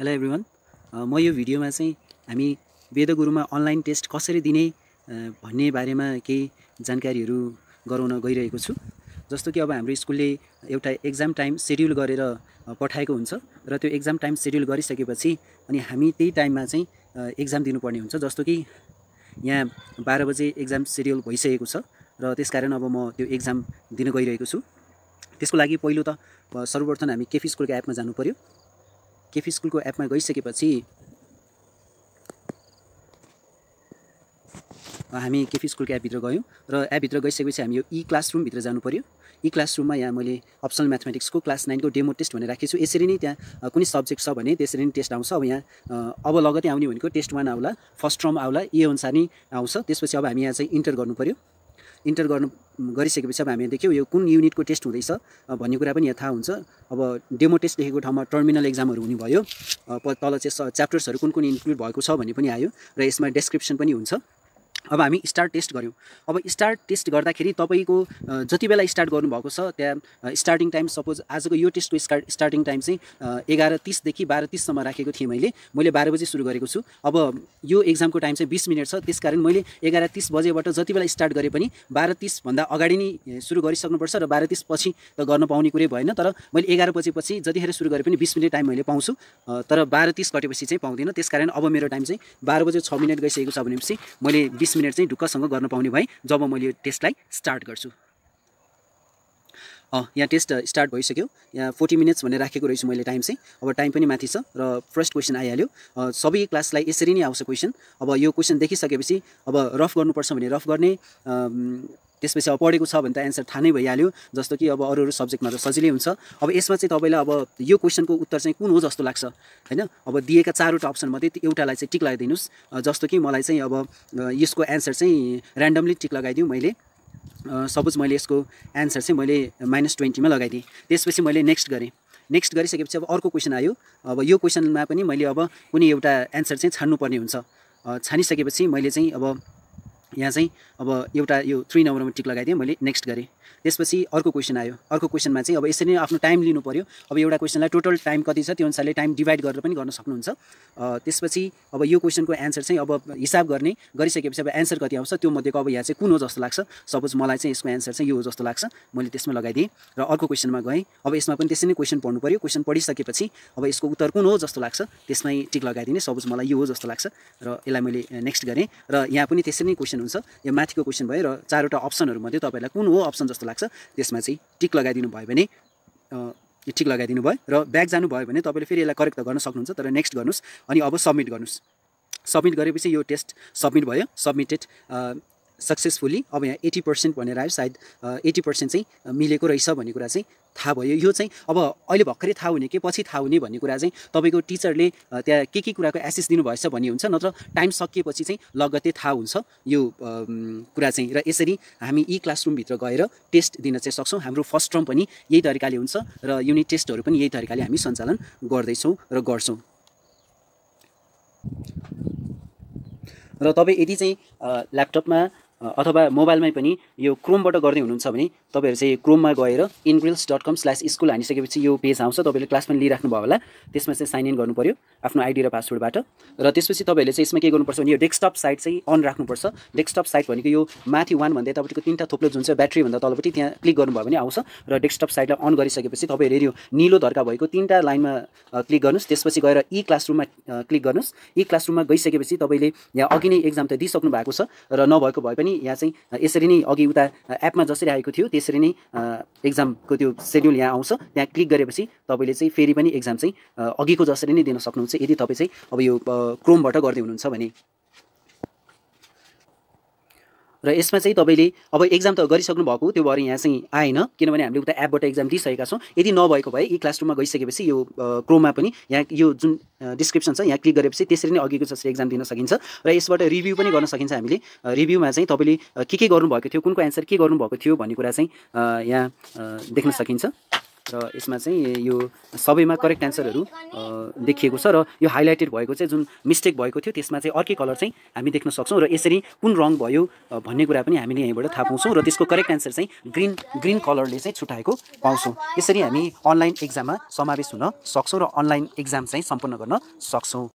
hello everyone म यो भिडियोमा चाहिँ हामी वेदगुरुमा अनलाइन टेस्ट कसरी दिने भन्ने बारेमा केही जानकारीहरू गराउन गइरहेको छु जस्तो कि अब हाम्रो स्कुलले एउटा एक्जाम टाइम सेड्युल गरेर पठाएको हुन्छ र त्यो एक्जाम टाइम सेड्युल गरिसकेपछि अनि हामी त्यही टाइममा चाहिँ एक्जाम दिनुपर्ने हुन्छ जस्तो कि यहाँ बाह्र बजे एक्जाम सेड्युल भइसकेको छ र त्यसकारण अब म त्यो एक्जाम दिन गइरहेको छु त्यसको लागि पहिलो त सर्वप्रथम हामी केफी स्कुलको एपमा जानु पऱ्यो केफी स्कुलको एपमा गइसकेपछि हामी केफी स्कुलको एपभित्र गयौँ र एपभित्र गइसकेपछि हामी यो ई e क्लासरुमभित्र जानु पऱ्यो क्लास क्लासरुममा यहाँ मैले अप्सनल म्याथमेटिक्सको क्लास नाइनको डेमो टेस्ट भनेर राखेको छु यसरी नै त्यहाँ कुनै सब्जेक्ट छ भने त्यसरी नै टेस्ट आउँछ अब यहाँ अब लगतै आउने भनेको टेस्ट वान आउला फर्स्ट टर्म आउला ए अनुसार नै आउँछ त्यसपछि अब हामी यहाँ चाहिँ इन्टर गर्नु इन्टर गर्नु गरिसकेपछि अब हामीले देख्यौँ यो कुन युनिटको टेस्ट हुँदैछ भन्ने कुरा पनि यहाँ थाहा हुन्छ अब डेमो टेस्ट लेखेको ठाउँमा टर्मिनल एक्जामहरू हुने भयो तल चाहिँ च्याप्टर्सहरू कुन कुन इन्क्लुड भएको छ भन्ने पनि आयो र यसमा डेस्क्रिप्सन पनि हुन्छ अब हामी स्टार टेस्ट गऱ्यौँ अब स्टार टेस्ट गर्दाखेरि तपाईँको जति बेला स्टार्ट गर्नुभएको छ त्यहाँ स्टार्टिङ टाइम सपोज आजको यो टेस्टको स्टार्ट स्टार्टिङ टाइम चाहिँ एघार तिसदेखि बाह्र तिससम्म राखेको थिएँ मैले मैले बाह्र बजी सुरु गरेको छु अब यो एक्जामको टाइम चाहिँ बिस मिनट छ त्यस कारण मैले एघार तिस बजेबाट जति बेला स्टार्ट गरेँ पनि बाह्र तिसभन्दा अगाडि नै सुरु गरिसक्नुपर्छ र बाह्र तिस पछि त गर्न पाउने कुरै भएन तर मैले एघार बजेपछि जतिखेर सुरु गरेँ पनि बिस मिनट टाइम मैले पाउँछु तर बाह्र तिस घटेपछि चाहिँ पाउँदिनँ त्यसकारण अब मेरो टाइम चाहिँ बाह्र बजे छ मिनट गइसकेको छ भनेपछि मैले बिस मिनट चाहिँ ढुक्कसँग गर्न पाउने भएँ जब मैले यो टेस्टलाई स्टार्ट गर्छु यहाँ टेस्ट स्टार्ट भइसक्यो यहाँ फोर्टी मिनट्स भनेर राखेको रहेछु मैले टाइम चाहिँ अब टाइम पनि माथि छ र फर्स्ट क्वेसन आइहाल्यो सबै क्लासलाई यसरी नै आउँछ क्वेसन अब यो क्वेसन देखिसकेपछि अब रफ गर्नुपर्छ भने रफ गर्ने त्यसपछि अब पढेको छ भने त एन्सर थाहा नै भइहाल्यो जस्तो कि अब अरू अरू सब्जेक्टमा त सजिलै हुन्छ अब यसमा चाहिँ तपाईँलाई अब यो क्वेसनको उत्तर चाहिँ कुन हो जस्तो लाग्छ होइन अब दिएका चारवटा अप्सन मात्रै एउटालाई चाहिँ टिक लगाइदिनुहोस् जस्तो कि मलाई चाहिँ अब यसको एन्सर चाहिँ ऱ्यान्डमली टिक लगाइदिउँ मैले सपोज मैले यसको एन्सर चाहिँ मैले माइनस ट्वेन्टीमा लगाइदिएँ त्यसपछि मैले नेक्स्ट गरेँ नेक्स्ट गरिसकेपछि अब अर्को क्वेसन आयो अब यो क्वेसनमा पनि मैले अब कुनै एउटा एन्सर चाहिँ छान्नुपर्ने हुन्छ छानिसकेपछि मैले चाहिँ अब यहाँ चाहिँ अब एउटा यो थ्री नम्बरमा टिक लगाइदिएँ मैले नेक्स्ट गरेँ त्यसपछि अर्को क्वेसन आयो अर्को क्वेसनमा चाहिँ अब यसरी नै आफ्नो टाइम लिनु पऱ्यो अब एउटा क्वेसनलाई टोटल टाइम कति छ त्यो अनुसारले टाइम डिभाइड गरेर पनि गर्न सक्नुहुन्छ त्यसपछि अब यो क्वेसनको एन्सर चाहिँ अब हिसाब गर्ने गरिसकेपछि अब एन्सर कति आउँछ त्यो मध्येको अब यहाँ चाहिँ कुन हो जस्तो लाग्छ सपोज मलाई चाहिँ यसको एन्सर चाहिँ यो हो जस्तो लाग्छ मैले त्यसमा लगाइदिएँ र अर्को क्वेसनमा गएँ अब यसमा पनि त्यसरी नै क्वेसन पढ्नु पऱ्यो क्वेसन पढिसकेपछि अब यसको उत्तर कुन हो जस्तो लाग्छ त्यसमै टिक लगाइदिने सपोज मलाई यो हो जस्तो लाग्छ र यसलाई मैले नेक्स्ट गरेँ र यहाँ पनि त्यसरी नै क्वेसन क्वेसन हुन्छ यो माथिको क्वेसन भयो र चारवटा अप्सनहरूमध्ये तपाईँलाई कुन हो अप्सन जस्तो लाग्छ त्यसमा चाहिँ टिक लगाइदिनु भयो भने टिक लगाइदिनु भयो र ब्याक जानुभयो भने तपाईँले फेरि यसलाई करेक्ट त गर्न सक्नुहुन्छ तर नेक्स्ट गर्नुहोस् अनि अब सब्मिट गर्नुहोस् सब्मिट गरेपछि यो टेस्ट सब्मिट भयो सब्मिटेड सक्सेसफुल्ली अब यहाँ एट्टी पर्सेन्ट भनेर आयो सायद एट्टी पर्सेन्ट चाहिँ मिलेको रहेछ भन्ने कुरा चाहिँ थाहा भयो यो चाहिँ अब अहिले भर्खरै थाहा हुने कि पछि थाहा हुने भन्ने कुरा चाहिँ तपाईँको टिचरले त्यहाँ के के कुराको एसेस दिनुभएछ भन्ने हुन्छ नत्र टाइम सकिएपछि चाहिँ लगत्तै थाहा हुन्छ यो कुरा चाहिँ र यसरी हामी यी क्लासरुमभित्र गएर टेस्ट दिन चाहिँ सक्छौँ हाम्रो फर्स्ट टर्म पनि यही तरिकाले हुन्छ र युनिट टेस्टहरू पनि यही तरिकाले हामी सञ्चालन गर्दैछौँ र गर्छौँ र तपाईँ यदि चाहिँ ल्यापटपमा अथवा मोबाइलमै पनि यो क्रोमबाट गर्दै हुनुहुन्छ भने तपाईँहरू चाहिँ क्रोममा गएर Ingrails dot com slash school हानिसकेपछि यो पेज आउँछ तपाईँले क्लास पनि लिइराख्नु भयो होला त्यसमा चाहिँ साइन इन गर्नु आफ्नो आइडी र पासवर्डबाट र त्यसपछि तपाईँहरूले चाहिँ यसमा के गर्नुपर्छ भने यो डेस्कटप साइट चाहिँ अन राख्नुपर्छ डेस्कटप साइट भनेको यो माथि वान भन्दै तपाईँको तिनवटा थोप्लो जुन चाहिँ भन्दा तलपट्टि त्यहाँ क्लिक गर्नुभयो भने आउँछ र डेस्कटप साइटलाई अन गरिसकेपछि तपाईँहरूले यो निलो धर्का भएको तिनवटा लाइनमा क्लिक गर्नुहोस् त्यसपछि गएर ई क्लासरुममा क्लिक गर्नुहोस् ई e क्लासरुममा गइसकेपछि तपाईँले यहाँ अघि नै एक्जाम त दिइसक्नु भएको छ र नभएको भए पनि यहाँ चाहिँ यसरी नै अघि उता एपमा जसरी आएको थियो त्यसरी नै एक्जामको त्यो सेड्युल यहाँ आउँछ त्यहाँ क्लिक गरेपछि तपाईँले चाहिँ फेरि पनि एक्जाम चाहिँ अघिको जसरी नै दिन सक्नुहुन्छ सक्नुहुन्छ यदि तपाईँ चाहिँ अब यो क्रोमबाट गर्दै हुनुहुन्छ भने र यसमा चाहिँ तपाईँले अब एक्जाम त गरिसक्नु भएको त्यो भएर यहाँ चाहिँ आएन किनभने हामीले उता एपबाट एक्जाम दिइसकेका छौँ यदि नभएको भए यी क्लासरुममा गइसकेपछि यो क्रोममा पनि यहाँ यो जुन डिस्क्रिप्सन छ यहाँ क्लिक गरेपछि त्यसरी नै अघिको जसरी एक्जाम दिन सकिन्छ र यसबाट रिभ्यू पनि गर्न सकिन्छ हामीले रिभ्यूमा चाहिँ तपाईँले के के गर्नुभएको थियो कुनको एन्सर के गर्नुभएको थियो भन्ने कुरा चाहिँ यहाँ देख्न सकिन्छ र यसमा चाहिँ यो सबैमा करेक्ट एन्सरहरू देखिएको छ र यो हाइलाइटेड भएको चाहिँ जुन मिस्टेक भएको थियो त्यसमा चाहिँ अर्कै कलर चाहिँ हामी देख्न सक्छौँ र यसरी कुन रङ भयो भन्ने कुरा पनि हामीले यहीँबाट थाहा पाउँछौँ र त्यसको करेक्ट एन्सर चाहिँ ग्रिन ग्रिन कलरले चाहिँ छुट्याएको पाउँछौँ यसरी हामी अनलाइन एक्जाममा समावेश हुन सक्छौँ र अनलाइन एक्जाम चाहिँ सम्पन्न गर्न सक्छौँ